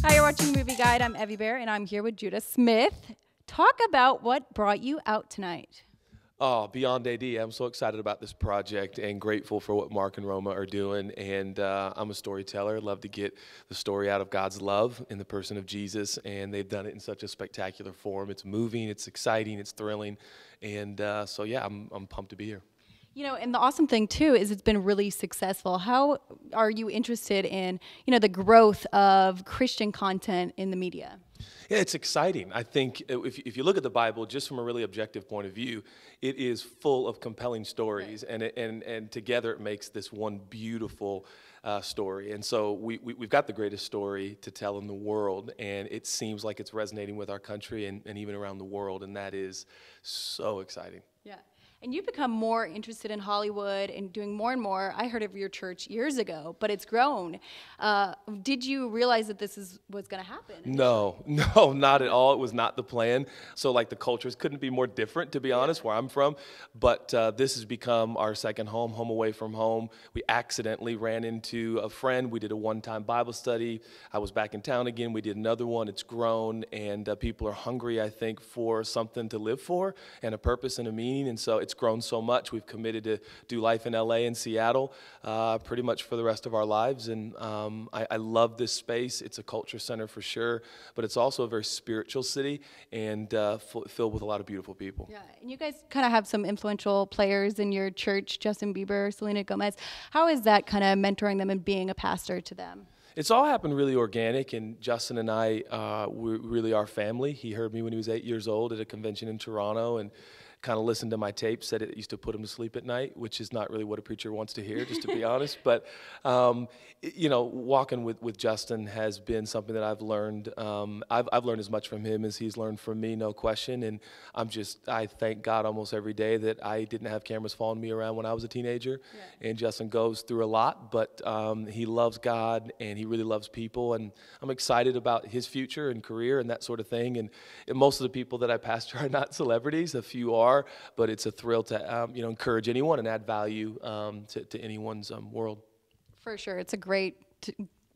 Hi, you're watching Movie Guide. I'm Evie Bear, and I'm here with Judah Smith. Talk about what brought you out tonight. Oh, Beyond AD. I'm so excited about this project and grateful for what Mark and Roma are doing. And uh, I'm a storyteller, love to get the story out of God's love in the person of Jesus. And they've done it in such a spectacular form. It's moving, it's exciting, it's thrilling. And uh, so, yeah, I'm, I'm pumped to be here. You know, and the awesome thing too is it's been really successful. How are you interested in, you know, the growth of Christian content in the media? Yeah, it's exciting. I think uh, if, if you look at the Bible just from a really objective point of view, it is full of compelling stories, and, it, and, and together it makes this one beautiful uh, story. And so we, we, have got the greatest story to tell in the world, and it seems like it's resonating with our country and, and even around the world, and that is so exciting. Yeah. And you become more interested in Hollywood and doing more and more. I heard of your church years ago, but it's grown. Uh, did you realize that this is what's going to happen? No, no, not at all. It was not the plan. So, like, the cultures couldn't be more different, to be yeah. honest, where I'm from. But uh, this has become our second home, home away from home. We accidentally ran into a friend. We did a one time Bible study. I was back in town again. We did another one. It's grown, and uh, people are hungry, I think, for something to live for and a purpose and a meaning. And so, it's grown so much. We've committed to do life in LA and Seattle uh, pretty much for the rest of our lives. And um, I, I, love this space. It's a culture center for sure, but it's also a very spiritual city and uh, f- filled with a lot of beautiful people. Yeah, and you guys kind of have some influential players in your church Justin Bieber, Selena Gomez. How is that kind of mentoring them and being a pastor to them? it's all happened really organic, and Justin and I, uh, we really are family. He heard me when he was eight years old at a convention in Toronto, and kind of listened to my tape, said it used to put him to sleep at night, which is not really what a preacher wants to hear, just to be honest. But, um, you know, walking with, with Justin has been something that I've learned. Um, I've, I've learned as much from him as he's learned from me, no question. And I'm just, I thank God almost every day that I didn't have cameras following me around when I was a teenager. Yeah. And Justin goes through a lot, but um, he loves God and he really loves people. And I'm excited about his future and career and that sort of thing. And, and most of the people that I pastor are not celebrities, a few are are, but it's a thrill to um, you know encourage anyone and add value um, to, to anyone's um, world. For sure, it's a great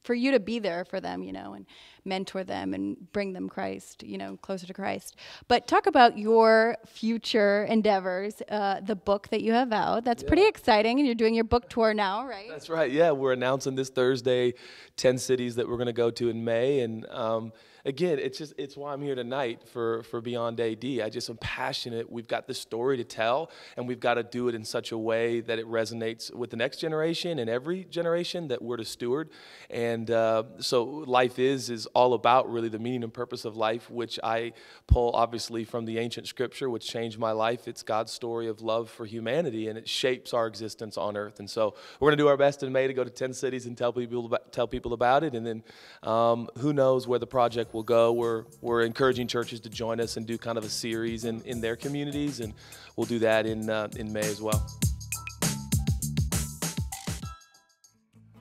for you to be there for them, you know, and mentor them and bring them Christ, you know, closer to Christ. But talk about your future endeavors, uh, the book that you have out. That's yeah. pretty exciting, and you're doing your book tour now, right? That's right. Yeah, we're announcing this Thursday, ten cities that we're going to go to in May, and. Um, again, it's just it's why I'm here tonight for for Beyond AD. I just am passionate. We've got this story to tell, and we've got to do it in such a way that it resonates with the next generation and every generation that we're to steward. And uh, so, life is is all about really the meaning and purpose of life, which I pull obviously from the ancient scripture, which changed my life. It's God's story of love for humanity, and it shapes our existence on earth. And so, we're gonna do our best in May to go to ten cities and tell people about, tell people about it, and then um, who knows where the project will go. We're we're encouraging churches to join us and do kind of a series in, in their communities, and we'll do that in uh, in May as well.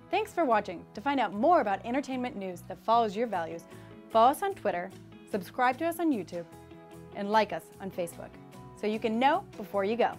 Thanks for watching. To find out more about entertainment news that follows your values, follow us on Twitter, subscribe to us on YouTube, and like us on Facebook, so you can know before you go.